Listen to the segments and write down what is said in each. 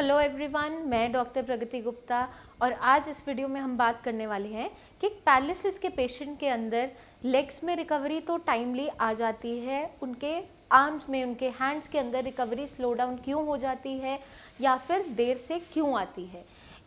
hello everyone मैं doctor Pragati Gupta और आज इस वीडियो में हम बात करने वाले हैं कि पैलिसिस के पेशेंट के अंदर लेग्स में रिकवरी तो टाइमली आ जाती है उनके आर्म्स में उनके हैंड्स के अंदर रिकवरी स्लो डाउन क्यों हो जाती है या फिर देर से क्यों आती है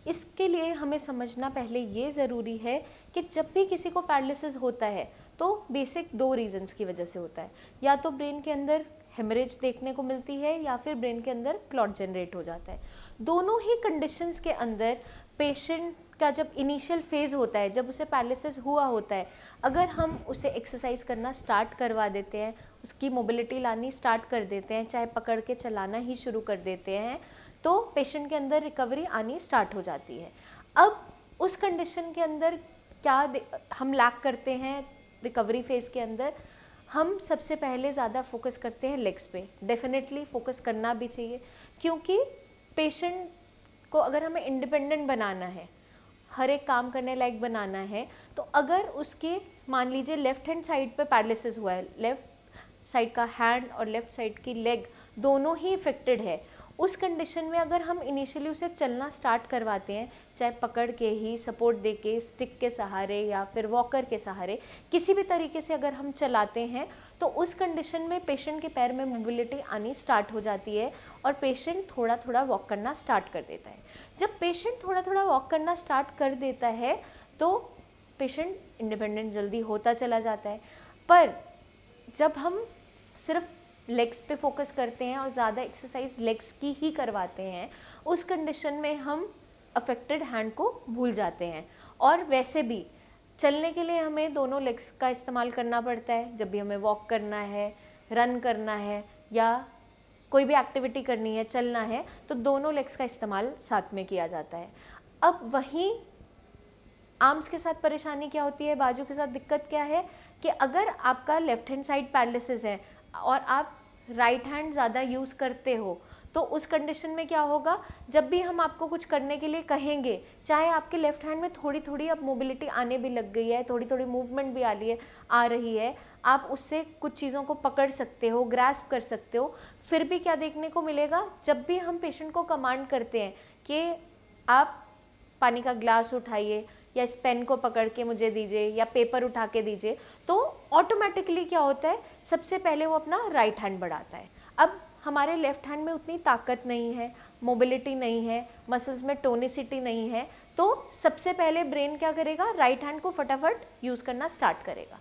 इसके लिए हमें समझना पहले ये ज़रूरी है कि जब भी किसी को पैरलिसिस होता है तो बेसिक दो रीज़न्स की वजह से होता है या तो ब्रेन के अंदर हेमरेज देखने को मिलती है या फिर ब्रेन के अंदर क्लॉट जनरेट हो जाता है दोनों ही कंडीशंस के अंदर पेशेंट का जब इनिशियल फेज़ होता है जब उसे पैरालिसिस हुआ होता है अगर हम उसे एक्सरसाइज करना स्टार्ट करवा देते हैं उसकी मोबिलिटी लानी स्टार्ट कर देते हैं चाहे पकड़ के चलाना ही शुरू कर देते हैं तो पेशेंट के अंदर रिकवरी आनी स्टार्ट हो जाती है अब उस कंडीशन के अंदर क्या हम लैक करते हैं रिकवरी फेज़ के अंदर हम सबसे पहले ज़्यादा फोकस करते हैं लेग्स पे डेफिनेटली फोकस करना भी चाहिए क्योंकि पेशेंट को अगर हमें इंडिपेंडेंट बनाना है हर एक काम करने लायक बनाना है तो अगर उसके मान लीजिए लेफ़्ट हैंड साइड पे पैरालिसिस हुआ है लेफ़्ट साइड का हैंड और लेफ़्ट साइड की लेग दोनों ही इफ़ेक्टेड है उस कंडीशन में अगर हम इनिशियली उसे चलना स्टार्ट करवाते हैं चाहे पकड़ के ही सपोर्ट दे के स्टिक के सहारे या फिर वॉकर के सहारे किसी भी तरीके से अगर हम चलाते हैं तो उस कंडीशन में पेशेंट के पैर में मोबिलिटी आनी स्टार्ट हो जाती है और पेशेंट थोड़ा थोड़ा वॉक करना स्टार्ट कर देता है जब पेशेंट थोड़ा थोड़ा वॉक करना स्टार्ट कर देता है तो पेशेंट इंडिपेंडेंट जल्दी होता चला जाता है पर जब हम सिर्फ लेग्स पे फोकस करते हैं और ज़्यादा एक्सरसाइज लेग्स की ही करवाते हैं उस कंडीशन में हम अफेक्टेड हैंड को भूल जाते हैं और वैसे भी चलने के लिए हमें दोनों लेग्स का इस्तेमाल करना पड़ता है जब भी हमें वॉक करना है रन करना है या कोई भी एक्टिविटी करनी है चलना है तो दोनों लेग्स का इस्तेमाल साथ में किया जाता है अब वहीं आर्म्स के साथ परेशानी क्या होती है बाजू के साथ दिक्कत क्या है कि अगर आपका लेफ्ट हैंड साइड पैरलिसिस है और आप राइट हैंड ज़्यादा यूज़ करते हो तो उस कंडीशन में क्या होगा जब भी हम आपको कुछ करने के लिए कहेंगे चाहे आपके लेफ्ट हैंड में थोड़ी थोड़ी अब मोबिलिटी आने भी लग गई है थोड़ी थोड़ी मूवमेंट भी आ रही है आ रही है आप उससे कुछ चीज़ों को पकड़ सकते हो ग्रास्प कर सकते हो फिर भी क्या देखने को मिलेगा जब भी हम पेशेंट को कमांड करते हैं कि आप पानी का ग्लास उठाइए या इस पेन को पकड़ के मुझे दीजिए या पेपर उठा के दीजिए तो ऑटोमेटिकली क्या होता है सबसे पहले वो अपना राइट हैंड बढ़ाता है अब हमारे लेफ़्ट हैंड में उतनी ताकत नहीं है मोबिलिटी नहीं है मसल्स में टोनिसिटी नहीं है तो सबसे पहले ब्रेन क्या करेगा राइट right हैंड को फटाफट यूज़ करना स्टार्ट करेगा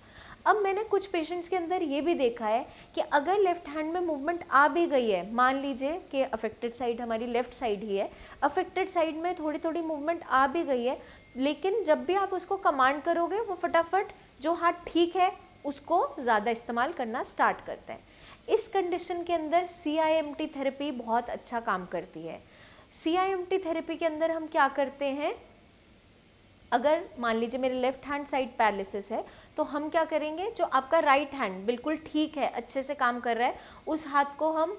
अब मैंने कुछ पेशेंट्स के अंदर ये भी देखा है कि अगर लेफ्ट हैंड में मूवमेंट आ भी गई है मान लीजिए कि अफेक्टेड साइड हमारी लेफ्ट साइड ही है अफेक्टेड साइड में थोड़ी थोड़ी मूवमेंट आ भी गई है लेकिन जब भी आप उसको कमांड करोगे वो फटाफट जो हाथ ठीक है उसको ज़्यादा इस्तेमाल करना स्टार्ट करते हैं इस कंडीशन के अंदर C I M T therapy बहुत अच्छा काम करती है C I M T therapy के अंदर हम क्या करते हैं अगर मान लीजिए मेरे लेफ्ट हैंड साइड पैरालिसिस है तो हम क्या करेंगे जो आपका राइट हैंड बिल्कुल ठीक है अच्छे से काम कर रहा है उस हाथ को हम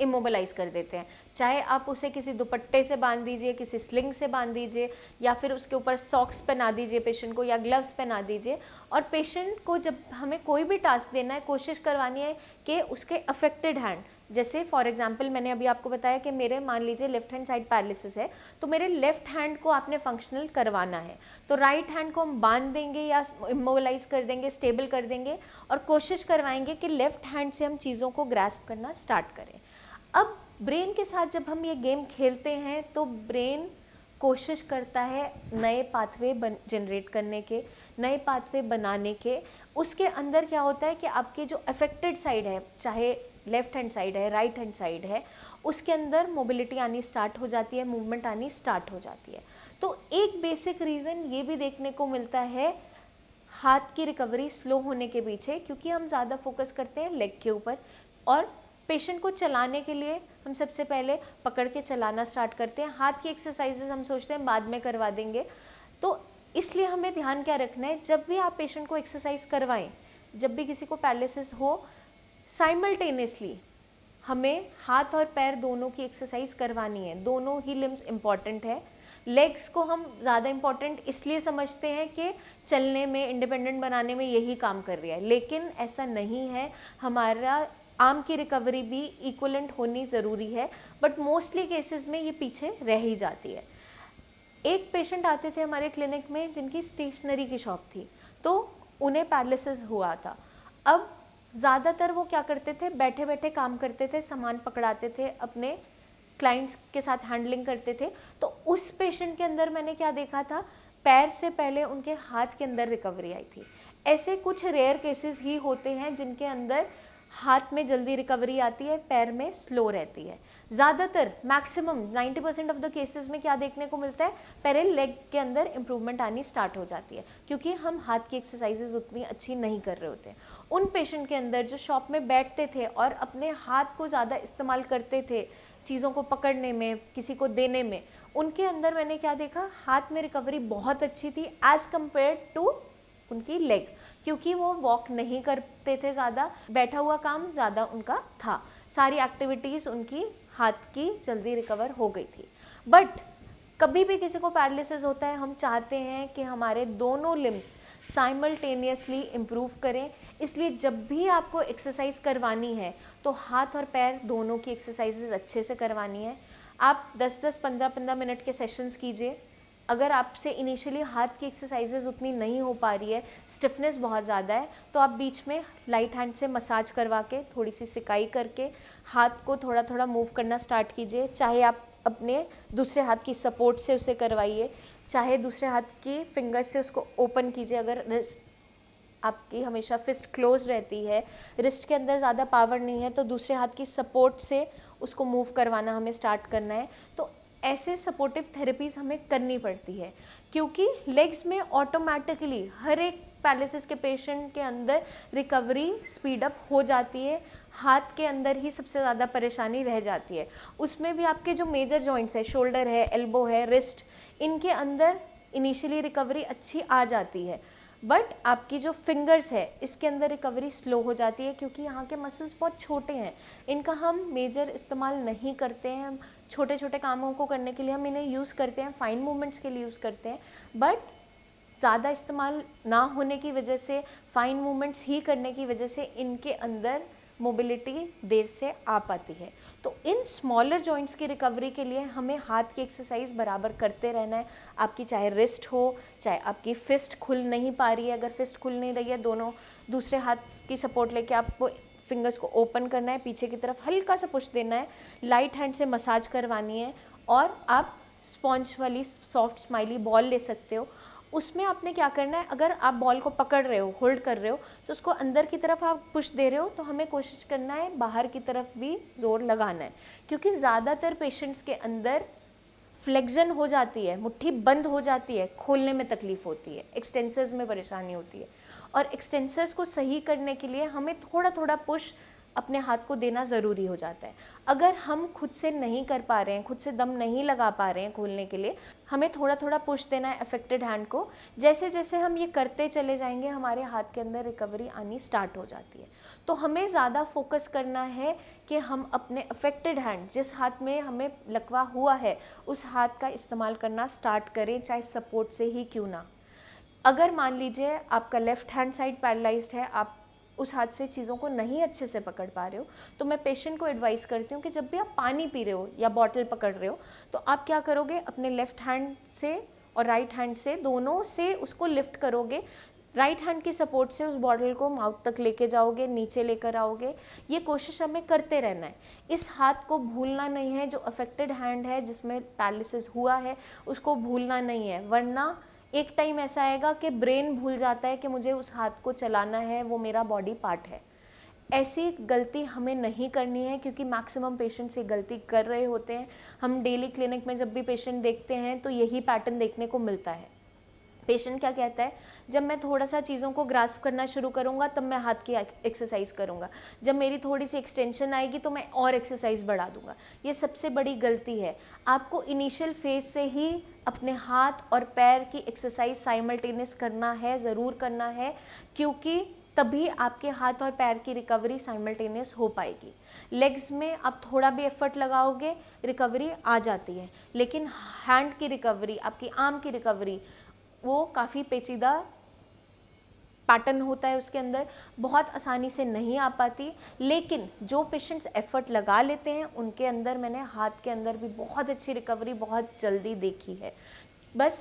इमोबलाइज कर देते हैं चाहे आप उसे किसी दुपट्टे से बांध दीजिए किसी स्लिंग से बांध दीजिए या फिर उसके ऊपर सॉक्स पहना दीजिए पेशेंट को या ग्लव्स पहना दीजिए और पेशेंट को जब हमें कोई भी टास्क देना है कोशिश करवानी है कि उसके अफेक्टेड हैंड जैसे फॉर एग्जाम्पल मैंने अभी आपको बताया कि मेरे मान लीजिए लेफ्ट हैंड साइड पैरालिसिस है तो मेरे लेफ्ट हैंड को आपने फंक्शनल करवाना है तो राइट right हैंड को हम बांध देंगे या इमोबलाइज कर देंगे स्टेबल कर देंगे और कोशिश करवाएंगे कि लेफ्ट हैंड से हम चीज़ों को ग्रेस्प करना स्टार्ट करें अब ब्रेन के साथ जब हम ये गेम खेलते हैं तो ब्रेन कोशिश करता है नए पाथवे बन जनरेट करने के नए पाथवे बनाने के उसके अंदर क्या होता है कि आपके जो अफेक्टेड साइड है चाहे लेफ़्ट हैंड साइड है राइट हैंड साइड है उसके अंदर मोबिलिटी आनी स्टार्ट हो जाती है मूवमेंट आनी स्टार्ट हो जाती है तो एक बेसिक रीज़न ये भी देखने को मिलता है हाथ की रिकवरी स्लो होने के पीछे क्योंकि हम ज़्यादा फोकस करते हैं लेग के ऊपर और पेशेंट को चलाने के लिए हम सबसे पहले पकड़ के चलाना स्टार्ट करते हैं हाथ की एक्सरसाइजेज हम सोचते हैं बाद में करवा देंगे तो इसलिए हमें ध्यान क्या रखना है जब भी आप पेशेंट को एक्सरसाइज करवाएं जब भी किसी को पैरालिसिस हो साइमल्टेनियसली हमें हाथ और पैर दोनों की एक्सरसाइज करवानी है दोनों ही लिम्स इम्पॉर्टेंट है लेग्स को हम ज़्यादा इम्पॉर्टेंट इसलिए समझते हैं कि चलने में इंडिपेंडेंट बनाने में यही काम कर रही है लेकिन ऐसा नहीं है हमारा आम की रिकवरी भी इक्वलेंट होनी ज़रूरी है बट मोस्टली केसेस में ये पीछे रह ही जाती है एक पेशेंट आते थे हमारे क्लिनिक में जिनकी स्टेशनरी की शॉप थी तो उन्हें पैरालिसिस हुआ था अब ज़्यादातर वो क्या करते थे बैठे बैठे काम करते थे सामान पकड़ाते थे अपने क्लाइंट्स के साथ हैंडलिंग करते थे तो उस पेशेंट के अंदर मैंने क्या देखा था पैर से पहले उनके हाथ के अंदर रिकवरी आई थी ऐसे कुछ रेयर केसेस ही होते हैं जिनके अंदर हाथ में जल्दी रिकवरी आती है पैर में स्लो रहती है ज़्यादातर maximum 90 percent of the cases में क्या देखने को मिलता है पहले लेग के अंदर इम्प्रूवमेंट आनी स्टार्ट हो जाती है क्योंकि हम हाथ की एक्सरसाइजेज उतनी अच्छी नहीं कर रहे होते उन पेशेंट के अंदर जो शॉप में बैठते थे और अपने हाथ को ज़्यादा इस्तेमाल करते थे चीज़ों को पकड़ने में किसी को देने में उनके अंदर मैंने क्या देखा हाथ में रिकवरी बहुत अच्छी थी एज़ कम्पेयर टू उनकी लेग क्योंकि वो वॉक नहीं करते थे ज़्यादा बैठा हुआ काम ज़्यादा उनका था सारी एक्टिविटीज़ उनकी हाथ की जल्दी रिकवर हो गई थी बट कभी भी किसी को पैरालिसिस होता है हम चाहते हैं कि हमारे दोनों लिम्स साइमल्टेनियसली इम्प्रूव करें इसलिए जब भी आपको एक्सरसाइज करवानी है तो हाथ और पैर दोनों की एक्सरसाइजेज अच्छे से करवानी है आप 10-10, 15-15 मिनट के सेशंस कीजिए अगर आपसे इनिशियली हाथ की एक्सरसाइजेज उतनी नहीं हो पा रही है स्टिफनेस बहुत ज़्यादा है तो आप बीच में लाइट हैंड से मसाज करवा के थोड़ी सी सिकाई करके हाथ को थोड़ा थोड़ा मूव करना स्टार्ट कीजिए चाहे आप अपने दूसरे हाथ की सपोर्ट से उसे करवाइए चाहे दूसरे हाथ की फिंगर्स से उसको ओपन कीजिए अगर रिस्ट आपकी हमेशा फिस्ट क्लोज रहती है रिस्ट के अंदर ज़्यादा पावर नहीं है तो दूसरे हाथ की सपोर्ट से उसको मूव करवाना हमें स्टार्ट करना है तो ऐसे सपोर्टिव थेरेपीज़ हमें करनी पड़ती है क्योंकि लेग्स में ऑटोमेटिकली हर एक पैलिसिस के पेशेंट के अंदर रिकवरी स्पीड अप हो जाती है हाथ के अंदर ही सबसे ज़्यादा परेशानी रह जाती है उसमें भी आपके जो मेजर जॉइंट्स है शोल्डर है एल्बो है रिस्ट इनके अंदर इनिशियली रिकवरी अच्छी आ जाती है बट आपकी जो फिंगर्स है इसके अंदर रिकवरी स्लो हो जाती है क्योंकि यहाँ के मसल्स बहुत छोटे हैं इनका हम मेजर इस्तेमाल नहीं करते हैं छोटे छोटे कामों को करने के लिए हम इन्हें यूज़ करते हैं फाइन मूवमेंट्स के लिए यूज़ करते हैं बट ज़्यादा इस्तेमाल ना होने की वजह से फाइन मूवमेंट्स ही करने की वजह से इनके अंदर मोबिलिटी देर से आ पाती है तो इन स्मॉलर जॉइंट्स की रिकवरी के लिए हमें हाथ की एक्सरसाइज बराबर करते रहना है आपकी चाहे रिस्ट हो चाहे आपकी फिस्ट खुल नहीं पा रही है अगर फिस्ट खुल नहीं रही है दोनों दूसरे हाथ की सपोर्ट लेके आपको फिंगर्स को ओपन करना है पीछे की तरफ हल्का सा पुश देना है लाइट हैंड से मसाज करवानी है और आप स्पॉन्ज वाली सॉफ्ट स्माइली बॉल ले सकते हो उसमें आपने क्या करना है अगर आप बॉल को पकड़ रहे हो होल्ड कर रहे हो तो उसको अंदर की तरफ आप पुश दे रहे हो तो हमें कोशिश करना है बाहर की तरफ भी ज़ोर लगाना है क्योंकि ज़्यादातर पेशेंट्स के अंदर फ्लेक्जन हो जाती है मुट्ठी बंद हो जाती है खोलने में तकलीफ़ होती है एक्सटेंसर्स में परेशानी होती है और एक्सटेंसर्स को सही करने के लिए हमें थोड़ा थोड़ा पुश अपने हाथ को देना ज़रूरी हो जाता है अगर हम खुद से नहीं कर पा रहे हैं खुद से दम नहीं लगा पा रहे हैं खोलने के लिए हमें थोड़ा थोड़ा पुश देना है अफेक्टेड हैंड को जैसे जैसे हम ये करते चले जाएंगे हमारे हाथ के अंदर रिकवरी आनी स्टार्ट हो जाती है तो हमें ज़्यादा फोकस करना है कि हम अपने अफेक्टेड हैंड जिस हाथ में हमें लकवा हुआ है उस हाथ का इस्तेमाल करना स्टार्ट करें चाहे सपोर्ट से ही क्यों ना अगर मान लीजिए आपका लेफ़्ट हैंड साइड पैरलाइज्ड है आप उस हाथ से चीज़ों को नहीं अच्छे से पकड़ पा रहे हो तो मैं पेशेंट को एडवाइस करती हूँ कि जब भी आप पानी पी रहे हो या बॉटल पकड़ रहे हो तो आप क्या करोगे अपने लेफ्ट हैंड से और राइट हैंड से दोनों से उसको लिफ्ट करोगे राइट हैंड की सपोर्ट से उस बॉटल को माउथ तक लेके जाओगे नीचे लेकर आओगे ये कोशिश हमें करते रहना है इस हाथ को भूलना नहीं है जो अफेक्टेड हैंड है जिसमें पैलिसिस हुआ है उसको भूलना नहीं है वरना एक टाइम ऐसा आएगा कि ब्रेन भूल जाता है कि मुझे उस हाथ को चलाना है वो मेरा बॉडी पार्ट है ऐसी गलती हमें नहीं करनी है क्योंकि मैक्सिमम पेशेंट्स ये गलती कर रहे होते हैं हम डेली क्लिनिक में जब भी पेशेंट देखते हैं तो यही पैटर्न देखने को मिलता है पेशेंट क्या कहता है जब मैं थोड़ा सा चीज़ों को ग्रास्प करना शुरू करूँगा तब मैं हाथ की एक्सरसाइज करूँगा जब मेरी थोड़ी सी एक्सटेंशन आएगी तो मैं और एक्सरसाइज बढ़ा दूँगा ये सबसे बड़ी गलती है आपको इनिशियल फेज से ही अपने हाथ और पैर की एक्सरसाइज साइमल्टेनियस करना है ज़रूर करना है क्योंकि तभी आपके हाथ और पैर की रिकवरी साइमल्टेनियस हो पाएगी लेग्स में आप थोड़ा भी एफर्ट लगाओगे रिकवरी आ जाती है लेकिन हैंड की रिकवरी आपकी आर्म की रिकवरी वो काफ़ी पेचीदा पैटर्न होता है उसके अंदर बहुत आसानी से नहीं आ पाती लेकिन जो पेशेंट्स एफ़र्ट लगा लेते हैं उनके अंदर मैंने हाथ के अंदर भी बहुत अच्छी रिकवरी बहुत जल्दी देखी है बस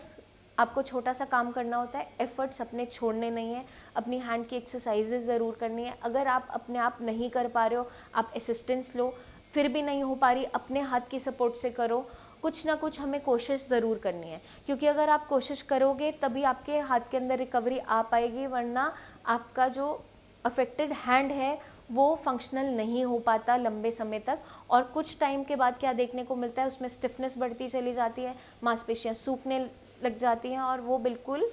आपको छोटा सा काम करना होता है एफ़र्ट्स अपने छोड़ने नहीं है अपनी हैंड की एक्सरसाइजेज ज़रूर करनी है अगर आप अपने आप नहीं कर पा रहे हो आप असिस्टेंस लो फिर भी नहीं हो पा रही अपने हाथ की सपोर्ट से करो कुछ ना कुछ हमें कोशिश ज़रूर करनी है क्योंकि अगर आप कोशिश करोगे तभी आपके हाथ के अंदर रिकवरी आ पाएगी वरना आपका जो अफेक्टेड हैंड है वो फंक्शनल नहीं हो पाता लंबे समय तक और कुछ टाइम के बाद क्या देखने को मिलता है उसमें स्टिफनेस बढ़ती चली जाती है मांसपेशियाँ सूखने लग जाती हैं और वो बिल्कुल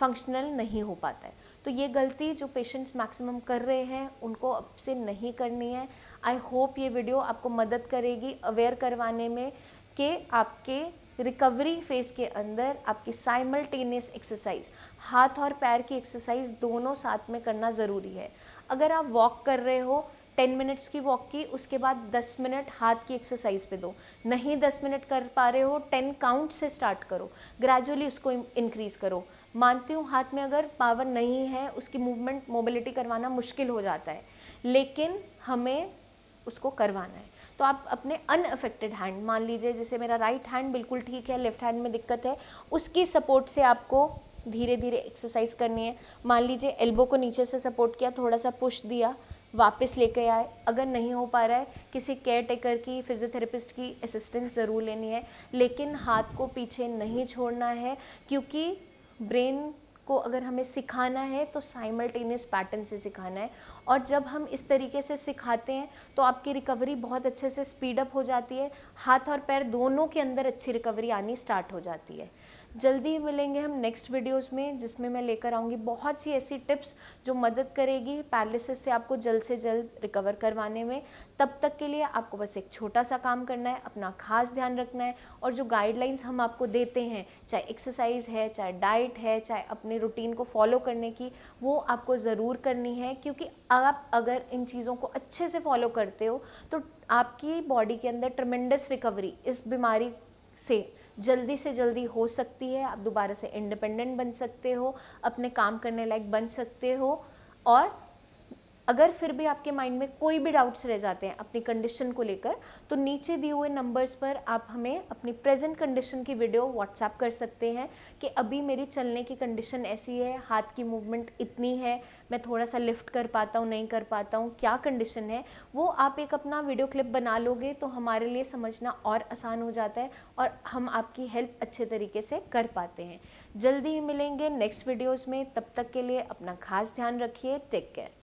फंक्शनल नहीं हो पाता है तो ये गलती जो पेशेंट्स मैक्सिमम कर रहे हैं उनको अब से नहीं करनी है आई होप ये वीडियो आपको मदद करेगी अवेयर करवाने में कि आपके रिकवरी फेज़ के अंदर आपकी साइमल्टेनियस एक्सरसाइज हाथ और पैर की एक्सरसाइज दोनों साथ में करना ज़रूरी है अगर आप वॉक कर रहे हो टेन मिनट्स की वॉक की उसके बाद दस मिनट हाथ की एक्सरसाइज पे दो नहीं दस मिनट कर पा रहे हो टेन काउंट से स्टार्ट करो ग्रेजुअली उसको इंक्रीज़ करो मानती हूँ हाथ में अगर पावर नहीं है उसकी मूवमेंट मोबिलिटी करवाना मुश्किल हो जाता है लेकिन हमें उसको करवाना है तो आप अपने अनअफेक्टेड हैंड मान लीजिए जैसे मेरा राइट हैंड बिल्कुल ठीक है लेफ्ट हैंड में दिक्कत है उसकी सपोर्ट से आपको धीरे धीरे एक्सरसाइज करनी है मान लीजिए एल्बो को नीचे से सपोर्ट किया थोड़ा सा पुश दिया वापस लेके आए अगर नहीं हो पा रहा है किसी केयर टेकर की फिजियोथेरेपिस्ट की असिस्टेंस ज़रूर लेनी है लेकिन हाथ को पीछे नहीं छोड़ना है क्योंकि ब्रेन को अगर हमें सिखाना है तो साइमल्टेनियस पैटर्न से सिखाना है और जब हम इस तरीके से सिखाते हैं तो आपकी रिकवरी बहुत अच्छे से स्पीड अप हो जाती है हाथ और पैर दोनों के अंदर अच्छी रिकवरी आनी स्टार्ट हो जाती है जल्दी ही मिलेंगे हम नेक्स्ट वीडियोस में जिसमें मैं लेकर आऊँगी बहुत सी ऐसी टिप्स जो मदद करेगी पैरालिसिस से आपको जल्द से जल्द रिकवर करवाने में तब तक के लिए आपको बस एक छोटा सा काम करना है अपना खास ध्यान रखना है और जो गाइडलाइंस हम आपको देते हैं चाहे एक्सरसाइज है चाहे डाइट है चाहे अपने रूटीन को फॉलो करने की वो आपको ज़रूर करनी है क्योंकि आप अगर इन चीज़ों को अच्छे से फॉलो करते हो तो आपकी बॉडी के अंदर ट्रमेंडस रिकवरी इस बीमारी से जल्दी से जल्दी हो सकती है आप दोबारा से इंडिपेंडेंट बन सकते हो अपने काम करने लायक बन सकते हो और अगर फिर भी आपके माइंड में कोई भी डाउट्स रह जाते हैं अपनी कंडीशन को लेकर तो नीचे दिए हुए नंबर्स पर आप हमें अपनी प्रेजेंट कंडीशन की वीडियो व्हाट्सएप कर सकते हैं कि अभी मेरी चलने की कंडीशन ऐसी है हाथ की मूवमेंट इतनी है मैं थोड़ा सा लिफ्ट कर पाता हूँ नहीं कर पाता हूँ क्या कंडीशन है वो आप एक अपना वीडियो क्लिप बना लोगे तो हमारे लिए समझना और आसान हो जाता है और हम आपकी हेल्प अच्छे तरीके से कर पाते हैं जल्दी ही मिलेंगे नेक्स्ट वीडियोज़ में तब तक के लिए अपना खास ध्यान रखिए टेक केयर